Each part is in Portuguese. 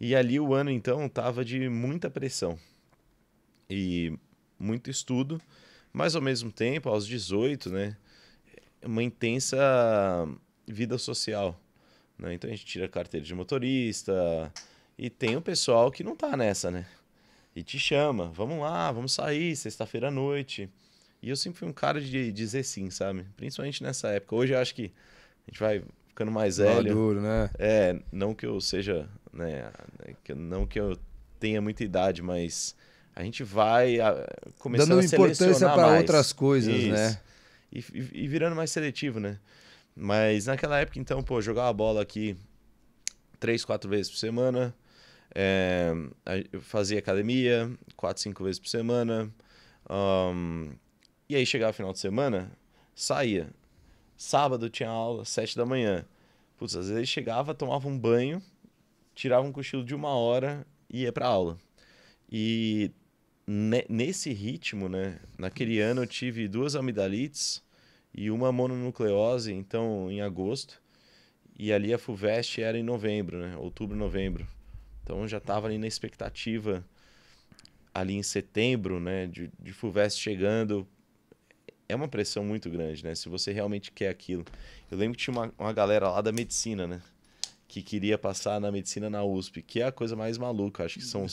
E ali o ano, então, estava de muita pressão e muito estudo, mas ao mesmo tempo, aos 18, né, uma intensa vida social. Né? Então a gente tira a carteira de motorista e tem o pessoal que não tá nessa, né? E te chama, vamos lá, vamos sair, sexta-feira à noite. E eu sempre fui um cara de dizer sim, sabe? Principalmente nessa época. Hoje eu acho que a gente vai ficando mais velho. Maduro, né? É, não que eu seja né? Não que eu tenha muita idade, mas a gente vai a, ah, começando Dando a importância para outras coisas, né? Isso. né? E, e, e, virando mais seletivo, né? Mas naquela época, então, pô, jogar a bola aqui três, quatro vezes por semana, é, eu fazia academia quatro, cinco vezes por semana, um, e aí chegava o final de semana, saía. Sábado tinha aula, sete da manhã. Putz, às vezes chegava, tomava um banho, tirava um cochilo de uma hora e ia para aula. E ne nesse ritmo, né, naquele ano eu tive duas amidalites e uma mononucleose, então em agosto. E ali a FUVEST era em novembro, né? Outubro, novembro. Então eu já estava ali na expectativa, ali em setembro, né? De, de FUVEST chegando. É uma pressão muito grande, né? Se você realmente quer aquilo. Eu lembro que tinha uma, uma galera lá da medicina, né? que queria passar na medicina na USP, que é a coisa mais maluca. Acho que são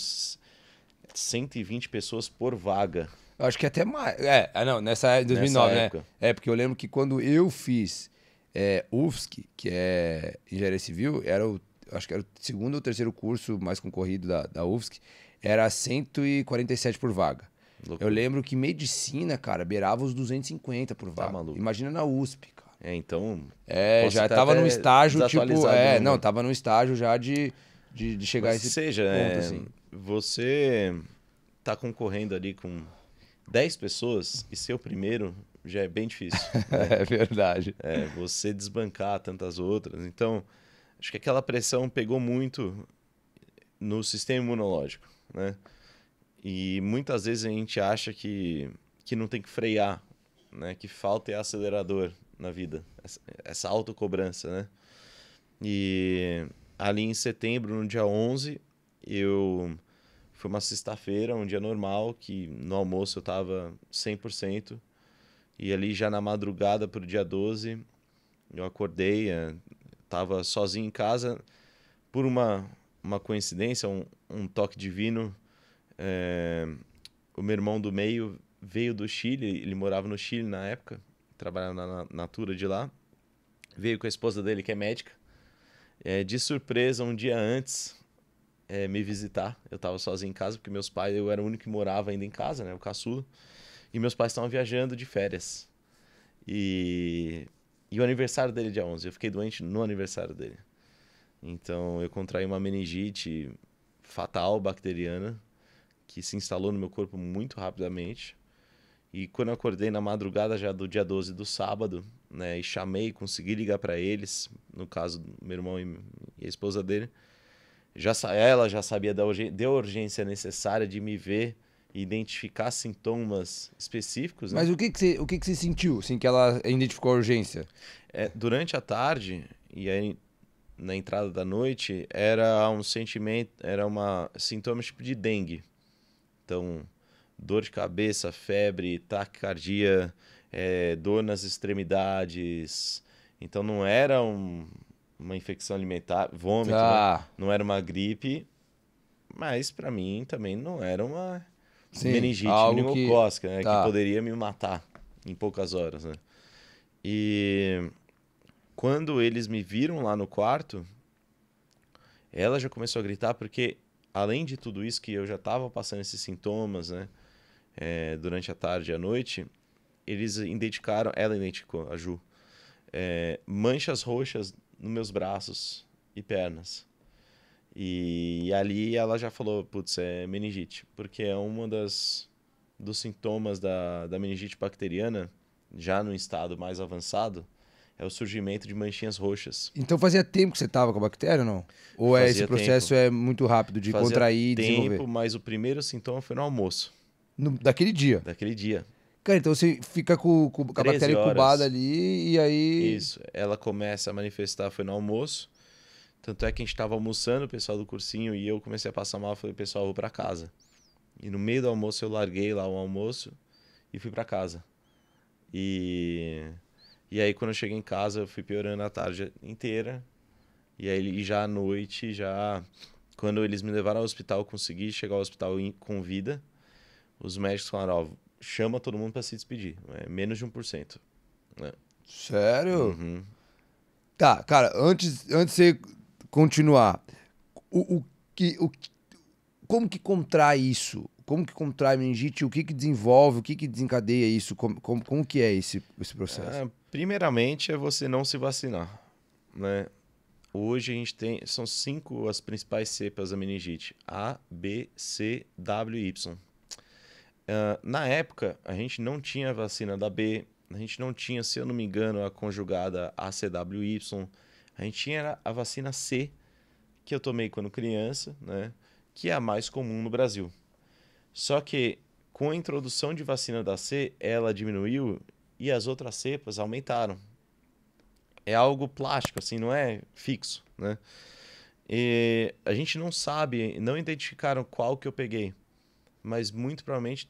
120 uhum. pessoas por vaga. Eu acho que até mais. É, ah, não, nessa 2009, é, nessa né? época. né? É, porque eu lembro que quando eu fiz é, UFSC, que é engenharia civil, era o, acho que era o segundo ou terceiro curso mais concorrido da, da UFSC, era 147 por vaga. Louco. Eu lembro que medicina, cara, beirava os 250 por tá vaga. Tá maluco. Imagina na USP, cara. É, então. É, já tava num estágio, tipo. É, não, tava num estágio já de, de, de chegar Mas a esse seja, ponto, é, assim. Você tá concorrendo ali com 10 pessoas e ser o primeiro já é bem difícil. Né? é verdade. É, você desbancar tantas outras. Então, acho que aquela pressão pegou muito no sistema imunológico, né? E muitas vezes a gente acha que, que não tem que frear, né? Que falta é acelerador na vida, essa, essa autocobrança, né? E ali em setembro, no dia 11, eu foi uma sexta-feira, um dia normal, que no almoço eu tava 100%. E ali já na madrugada pro dia 12, eu acordei, é, tava sozinho em casa. Por uma, uma coincidência, um, um toque divino, é, o meu irmão do meio veio do Chile, ele morava no Chile na época trabalhava na Natura de lá, veio com a esposa dele, que é médica, é, de surpresa, um dia antes, é, me visitar. Eu estava sozinho em casa, porque meus pais, eu era o único que morava ainda em casa, né? O caçula. E meus pais estavam viajando de férias. E... e o aniversário dele, é dia 11. Eu fiquei doente no aniversário dele. Então, eu contraí uma meningite fatal, bacteriana, que se instalou no meu corpo muito rapidamente. E quando eu acordei na madrugada já do dia 12 do sábado, né, e chamei, consegui ligar para eles, no caso, meu irmão e a esposa dele, já ela já sabia da deu urgência necessária de me ver e identificar sintomas específicos. Né? Mas o que que você, o que que você sentiu, assim, que ela identificou a urgência? É, durante a tarde e aí na entrada da noite era um sentimento, era uma sintoma tipo de dengue. Então, dor de cabeça, febre, taquicardia, é, dor nas extremidades. Então não era um, uma infecção alimentar, vômito, ah. não era uma gripe, mas para mim também não era uma Sim, meningite meningocócica, que... né? Tá. Que poderia me matar em poucas horas, né? E quando eles me viram lá no quarto, ela já começou a gritar porque além de tudo isso que eu já estava passando esses sintomas, né? é, durante a tarde e a noite, eles identificaram, ela identificou, a Ju, é, manchas roxas nos meus braços e pernas. E, e ali ela já falou, putz, é meningite, porque é uma das dos sintomas da, da meningite bacteriana, já no estado mais avançado, é o surgimento de manchinhas roxas. Então fazia tempo que você estava com a bactéria ou não? Ou é esse processo tempo. é muito rápido de fazia contrair e desenvolver? tempo, mas o primeiro sintoma foi no almoço. No, daquele dia. Daquele dia. Cara, então você fica com, com a bactéria incubada ali e aí. Isso. Ela começa a manifestar, foi no almoço. Tanto é que a gente estava almoçando, o pessoal do cursinho, e eu comecei a passar mal. Falei, pessoal, vou para casa. E no meio do almoço eu larguei lá o almoço e fui para casa. E. E aí quando eu cheguei em casa, eu fui piorando a tarde inteira. E aí já à noite, já. Quando eles me levaram ao hospital, eu consegui chegar ao hospital com vida os médicos falaram, ó, chama todo mundo para se despedir. É menos de 1%. Né? Sério? Uhum. Tá, cara, antes, antes de você continuar, o, o que, o, como que contrai isso? Como que contrai meningite? O que que desenvolve? O que que desencadeia isso? Como, como, como que é esse, esse processo? É, primeiramente é você não se vacinar, né? Hoje a gente tem, são cinco as principais cepas da meningite: A, B, C, W e Y na época, a gente não tinha a vacina da B, a gente não tinha, se eu não me engano, a conjugada ACWY, a gente tinha a vacina C, que eu tomei quando criança, né? que é a mais comum no Brasil. Só que com a introdução de vacina da C, ela diminuiu e as outras cepas aumentaram. É algo plástico, assim, não é fixo, né? E a gente não sabe, não identificaram qual que eu peguei, mas muito provavelmente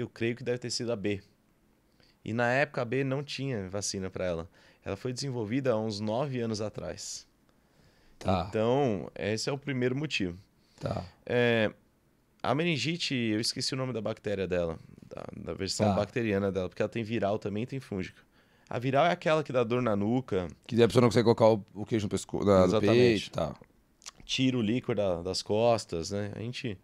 eu creio que deve ter sido a B. E na época a B não tinha vacina para ela. Ela foi desenvolvida há uns 9 anos atrás. Tá. Então, esse é o primeiro motivo. Tá. É, a meningite, eu esqueci o nome da bactéria dela, da, da versão tá. bacteriana dela, porque ela tem viral também tem fúngica. A viral é aquela que dá dor na nuca. Que a pessoa não consegue colocar o, o queijo no pescoço, da, Exatamente. Peito, tá. Tira o líquor da, das costas, né? A gente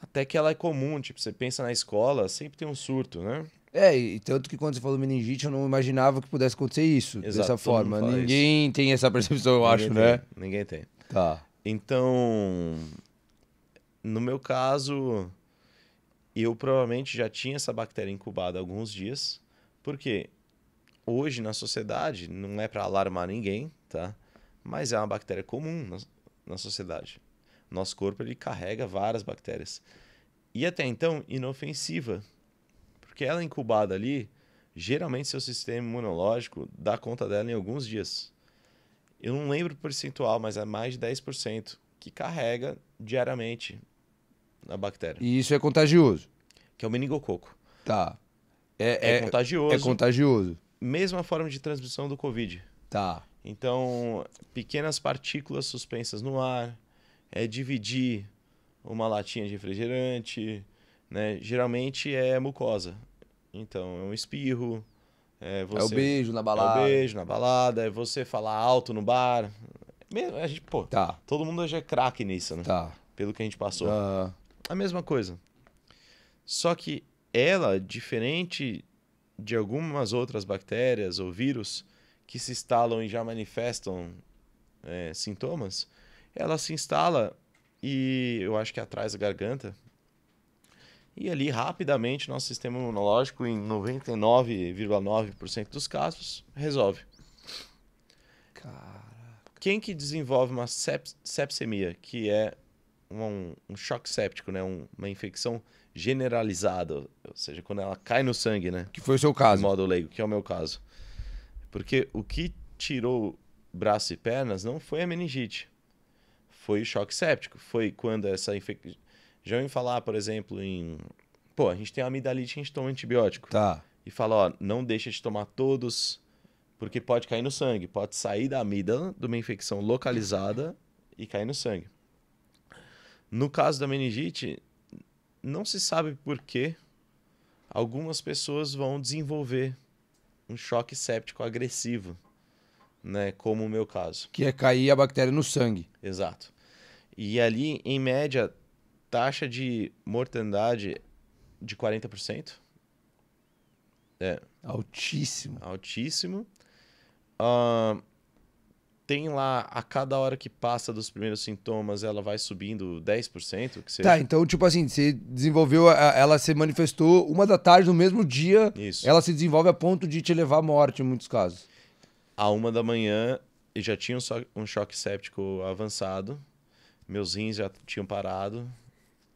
até que ela é comum, tipo, você pensa na escola, sempre tem um surto, né? É, e tanto que quando você falou meningite, eu não imaginava que pudesse acontecer isso Exato, dessa forma. Ninguém isso. tem essa percepção, eu Ninguém acho, né? tem. né? Ninguém tem. Tá. Então, no meu caso, eu provavelmente já tinha essa bactéria incubada há alguns dias, porque hoje na sociedade não é para alarmar ninguém, tá? Mas é uma bactéria comum na, na sociedade. Nosso corpo ele carrega várias bactérias. E até então, inofensiva. Porque ela é incubada ali, geralmente seu sistema imunológico dá conta dela em alguns dias. Eu não lembro o percentual, mas é mais de 10% que carrega diariamente a bactéria. E isso é contagioso? Que é o meningococo. Tá. É, é, é contagioso. É contagioso. Mesma forma de transmissão do Covid. Tá. Então, pequenas partículas suspensas no ar, é dividir uma latinha de refrigerante, né? Geralmente é mucosa. Então, é um espirro. É, você, é o beijo na balada. É o beijo na balada, é você falar alto no bar. a gente, pô, tá. todo mundo hoje é craque nisso, né? Tá. Pelo que a gente passou. Uh... A mesma coisa. Só que ela, diferente de algumas outras bactérias ou vírus que se instalam e já manifestam é, sintomas, ela se instala e eu acho que atrás da garganta. E ali, rapidamente, nosso sistema imunológico, em 99,9% dos casos, resolve. Caraca. Quem que desenvolve uma seps sepsemia, que é um, um choque séptico, né? Um, uma infecção generalizada, ou seja, quando ela cai no sangue, né? Que foi o seu caso. No modo leigo, que é o meu caso. Porque o que tirou braço e pernas não foi a meningite foi choque séptico. Foi quando essa infecção. Já ouvi falar, por exemplo, em. Pô, a gente tem amidalite, a gente toma antibiótico. Tá. E fala, ó, não deixa de tomar todos, porque pode cair no sangue. Pode sair da amígdala, de uma infecção localizada e cair no sangue. No caso da meningite, não se sabe por que algumas pessoas vão desenvolver um choque séptico agressivo, né, como o meu caso. Que é cair a bactéria no sangue. Exato. E ali, em média, taxa de mortandade de 40%. É. Altíssimo. Altíssimo. Uh, tem lá, a cada hora que passa dos primeiros sintomas, ela vai subindo 10%? Que seja. Tá, então, tipo assim, você desenvolveu, ela se manifestou uma da tarde no mesmo dia. Isso. Ela se desenvolve a ponto de te levar à morte, em muitos casos. A uma da manhã, já tinha um choque séptico avançado meus rins já tinham parado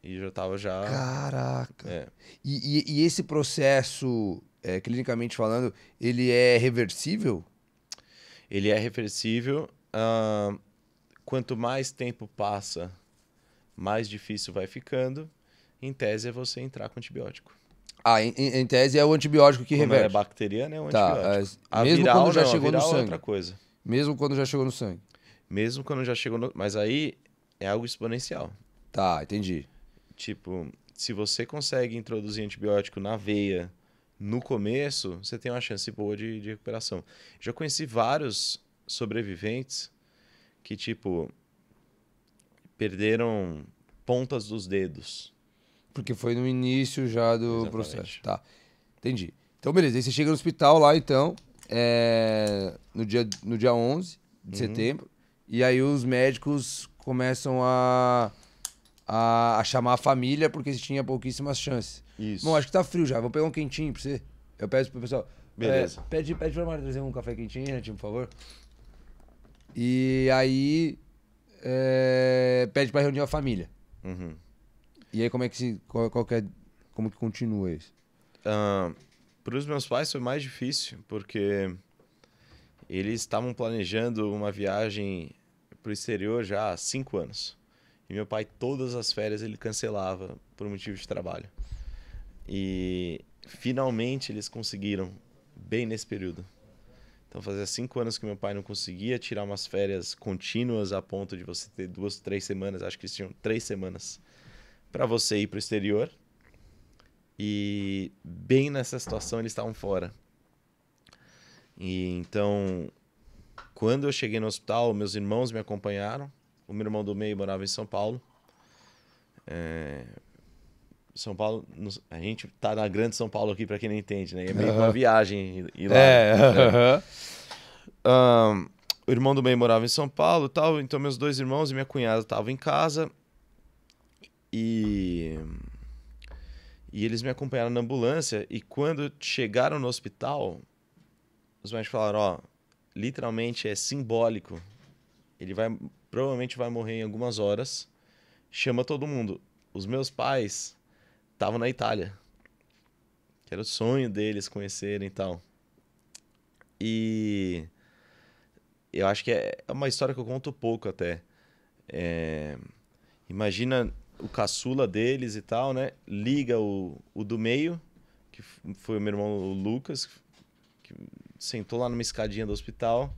e já estava já. Caraca! É. E, e, e, esse processo, é, clinicamente falando, ele é reversível? Ele é reversível. Uh, quanto mais tempo passa, mais difícil vai ficando. Em tese é você entrar com antibiótico. Ah, em, em tese é o antibiótico que reversa reverte. É bacteriana, é o tá, antibiótico. A, é, a mesmo viral, quando já não, chegou no é sangue. É outra coisa. Mesmo quando já chegou no sangue. Mesmo quando já chegou no. Mas aí é algo exponencial. Tá, entendi. Tipo, se você consegue introduzir antibiótico na veia no começo, você tem uma chance boa de, de recuperação. Já conheci vários sobreviventes que, tipo, perderam pontas dos dedos. Porque foi no início já do Exatamente. processo. Tá. Entendi. Então, beleza. Aí você chega no hospital lá, então, é... no, dia, no dia 11 de uhum. setembro. E aí os médicos começam a, a, a chamar a família porque tinha pouquíssimas chances. Isso. Bom, acho que tá frio já. Vou pegar um quentinho pra você. Eu peço pro pessoal. Beleza. É, pede, pede pra Mari trazer um café quentinho, né, time, por favor. E aí. É, pede pra reunir a família. Uhum. E aí, como é que se. Qual, qual que é, como que continua isso? Uh, para os meus pais foi mais difícil, porque eles estavam planejando uma viagem pro exterior já há cinco anos. E meu pai, todas as férias, ele cancelava por motivo de trabalho. E finalmente eles conseguiram, bem nesse período. Então fazia cinco anos que meu pai não conseguia tirar umas férias contínuas a ponto de você ter duas, três semanas, acho que eles tinham três semanas, para você ir pro exterior. E bem nessa situação eles estavam fora. E então quando eu cheguei no hospital, meus irmãos me acompanharam. O meu irmão do meio morava em São Paulo. É... São Paulo, a gente tá na grande São Paulo aqui para quem não entende, né? É meio uma viagem ir lá. É. Né? Um, o irmão do meio morava em São Paulo, tal. Então meus dois irmãos e minha cunhada estavam em casa e e eles me acompanharam na ambulância e quando chegaram no hospital, os médicos falaram, ó, oh, literalmente é simbólico. Ele vai provavelmente vai morrer em algumas horas. Chama todo mundo. Os meus pais estavam na Itália. Que era o sonho deles conhecerem e tal. E eu acho que é, é uma história que eu conto pouco até. É... Imagina o caçula deles e tal, né? Liga o, o do meio, que foi o meu irmão o Lucas, que sentou lá numa escadinha do hospital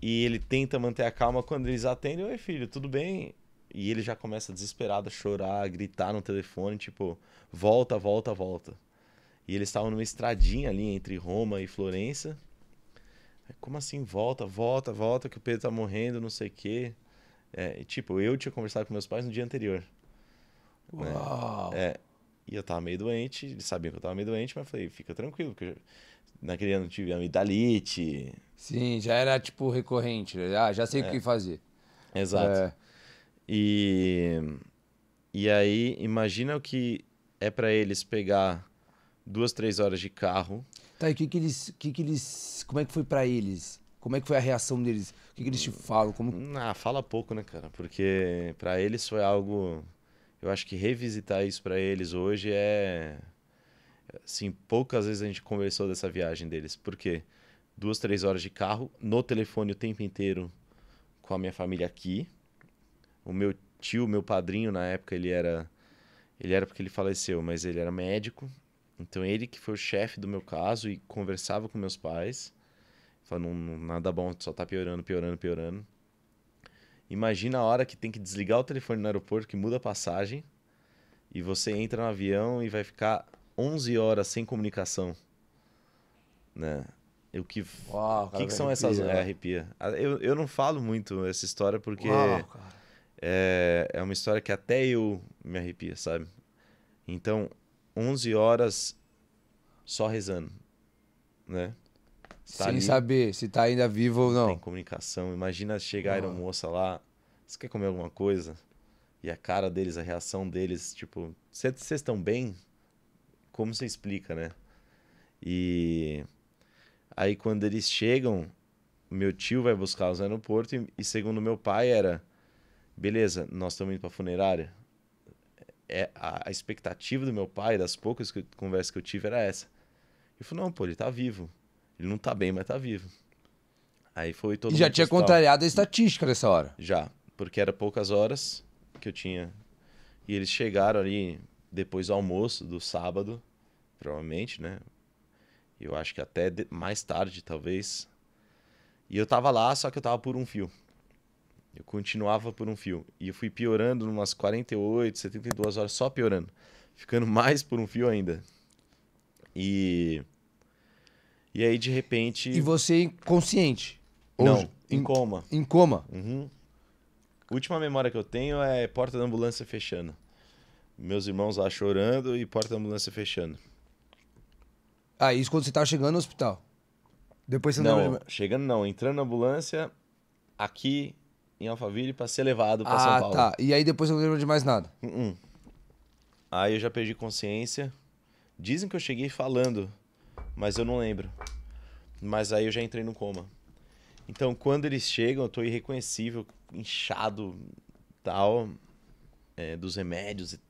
e ele tenta manter a calma quando eles atendem, oi filho, tudo bem? E ele já começa desesperado a chorar, a gritar no telefone, tipo, volta, volta, volta. E eles estavam numa estradinha ali entre Roma e Florença. Como assim, volta, volta, volta, que o Pedro tá morrendo, não sei o quê. É, tipo, eu tinha conversado com meus pais no dia anterior. Né? Uau! Né? É, e eu tava meio doente, eles sabiam que eu tava meio doente, mas eu falei, fica tranquilo, porque naquele ano tive amidalite. Sim, já era tipo recorrente. Ah, já sei é. o que é. fazer. Exato. É. E e aí imagina o que é para eles pegar duas, três horas de carro. Tá, e o que que eles, que que eles, como é que foi para eles? Como é que foi a reação deles? O que, que eles te falam? Como... Hum, ah, fala pouco, né, cara? Porque para eles foi algo. Eu acho que revisitar isso para eles hoje é Assim, poucas vezes a gente conversou dessa viagem deles. porque Duas, três horas de carro, no telefone o tempo inteiro com a minha família aqui. O meu tio, meu padrinho, na época, ele era. Ele era porque ele faleceu, mas ele era médico. Então ele que foi o chefe do meu caso e conversava com meus pais. Falando, nada bom, só tá piorando, piorando, piorando. Imagina a hora que tem que desligar o telefone no aeroporto, que muda a passagem, e você entra no avião e vai ficar 11 horas sem comunicação. Né? O que, Uau, cara, que, que são arrepia, essas. É, arrepia. Ah, eu, eu não falo muito essa história porque Uau, é, é uma história que até eu me arrepia, sabe? Então, 11 horas só rezando, né? Tá Sem ali, saber se tá ainda vivo ou não. Sem comunicação. Imagina chegar uma moça lá, você quer comer alguma coisa? E a cara deles, a reação deles, tipo, vocês estão bem? como você explica, né? E aí quando eles chegam, meu tio vai buscar os no aeroporto e, e, segundo meu pai era, beleza, nós estamos indo para funerária. É, a, a, expectativa do meu pai, das poucas que, conversas que eu tive, era essa. Eu falei, não, pô, ele tá vivo. Ele não tá bem, mas tá vivo. Aí foi todo E já tinha contrariado a estatística nessa hora. Já, porque era poucas horas que eu tinha. E eles chegaram ali depois do almoço do sábado, provavelmente, né? Eu acho que até de... mais tarde, talvez. E eu tava lá, só que eu tava por um fio. Eu continuava por um fio. E eu fui piorando umas 48, 72 horas, só piorando. Ficando mais por um fio ainda. E. E aí, de repente. E você inconsciente? Não, em, em coma. Em coma? Uhum. Última memória que eu tenho é porta da ambulância fechando meus irmãos lá chorando e porta da ambulância fechando. Ah, isso quando você tava tá chegando no hospital? Depois você não. não chegando não, entrando na ambulância aqui em Alphaville para ser levado para ah, São Paulo. Ah, tá. E aí depois eu não lembro de mais nada. Uh -uh. Aí eu já perdi consciência. Dizem que eu cheguei falando, mas eu não lembro. Mas aí eu já entrei no coma. Então, quando eles chegam, eu tô irreconhecível, inchado, tal, é, dos remédios e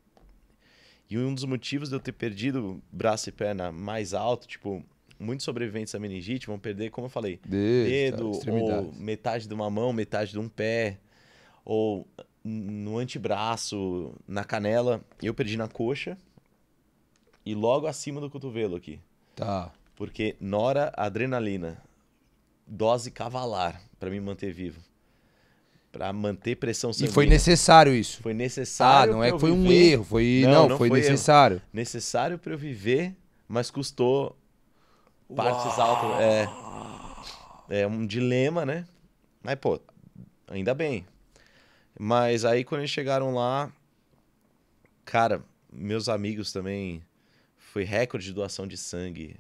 e um dos motivos de eu ter perdido braço e perna mais alto, tipo, muitos sobreviventes da meningite vão perder, como eu falei, dedo, ou metade de uma mão, metade de um pé, ou no antebraço, na canela. Eu perdi na coxa e logo acima do cotovelo aqui. Tá. Porque nora adrenalina, dose cavalar para me manter vivo para manter pressão sanguínea. E foi necessário isso. Foi necessário. Ah, não é que foi viver. um erro, foi não, não, não foi, foi, necessário. Erro. Necessário para eu viver, mas custou Uau. partes altas. É, é um dilema, né? Mas pô, ainda bem. Mas aí quando eles chegaram lá, cara, meus amigos também foi recorde de doação de sangue.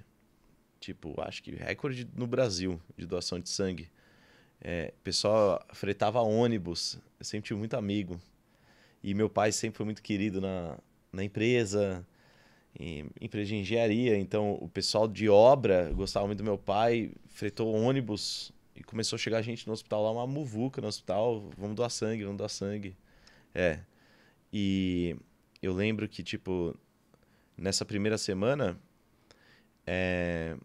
Tipo, acho que recorde no Brasil de doação de sangue. É, pessoal fretava ônibus. Eu sempre tive muito amigo. E meu pai sempre foi muito querido na, na empresa, em, empresa de engenharia. Então, o pessoal de obra gostava muito do meu pai, fretou ônibus e começou a chegar gente no hospital lá, uma muvuca no hospital. Vamos doar sangue, vamos doar sangue. É. E eu lembro que, tipo, nessa primeira semana, é,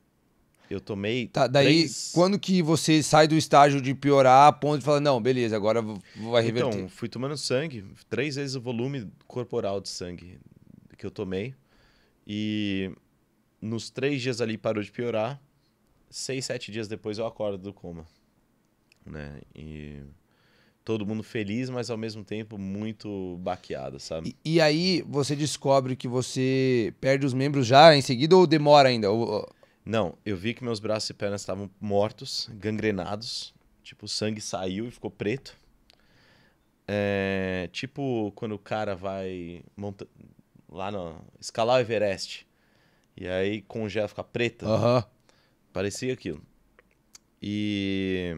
eu tomei. Tá, daí, três... quando que você sai do estágio de piorar a ponto de falar, não, beleza, agora vai reverter? Então, fui tomando sangue, três vezes o volume corporal de sangue que eu tomei. E nos três dias ali parou de piorar. Seis, sete dias depois eu acordo do coma. Né? E todo mundo feliz, mas ao mesmo tempo muito baqueado, sabe? E, e aí você descobre que você perde os membros já em seguida ou demora ainda? Ou, não, eu vi que meus braços e pernas estavam mortos, gangrenados. Tipo, o sangue saiu e ficou preto. É, tipo quando o cara vai monta lá no escalar o Everest e aí congela fica preta. Uhum. Né? Parecia aquilo. E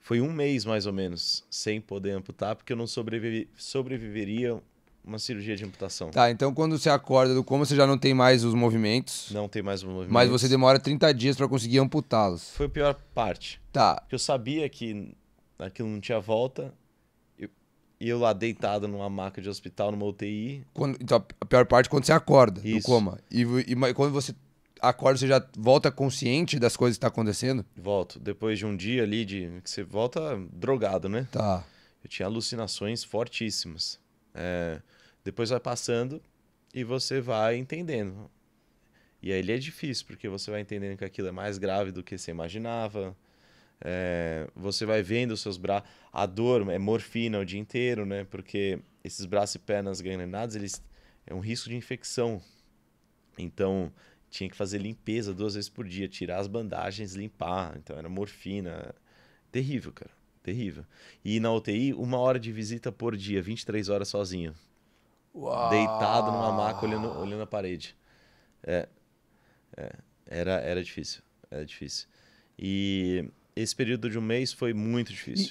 foi um mês mais ou menos sem poder amputar porque eu não sobreviveria uma cirurgia de amputação. Tá, então quando você acorda do coma, você já não tem mais os movimentos. Não tem mais os movimentos. Mas você demora 30 dias para conseguir amputá-los. Foi a pior parte. Tá. Porque eu sabia que aquilo não tinha volta. E eu, lá deitado numa maca de hospital, numa UTI. Quando, então a pior parte é quando você acorda Isso. do coma. E, e quando você acorda, você já volta consciente das coisas que estão tá acontecendo? Volto. Depois de um dia ali de. que você volta drogado, né? Tá. Eu tinha alucinações fortíssimas. É, depois vai passando e você vai entendendo. E aí ele é difícil, porque você vai entendendo que aquilo é mais grave do que você imaginava. É, você vai vendo os seus braços. A dor é morfina o dia inteiro, né? Porque esses braços e pernas ganhados, eles é um risco de infecção. Então, tinha que fazer limpeza duas vezes por dia, tirar as bandagens, limpar. Então, era morfina. Terrível, cara. Terrível. E na UTI, uma hora de visita por dia, 23 horas sozinho. Uau. Deitado numa maca olhando, olhando a parede. É, é, era, era difícil. Era difícil. E esse período de um mês foi muito difícil.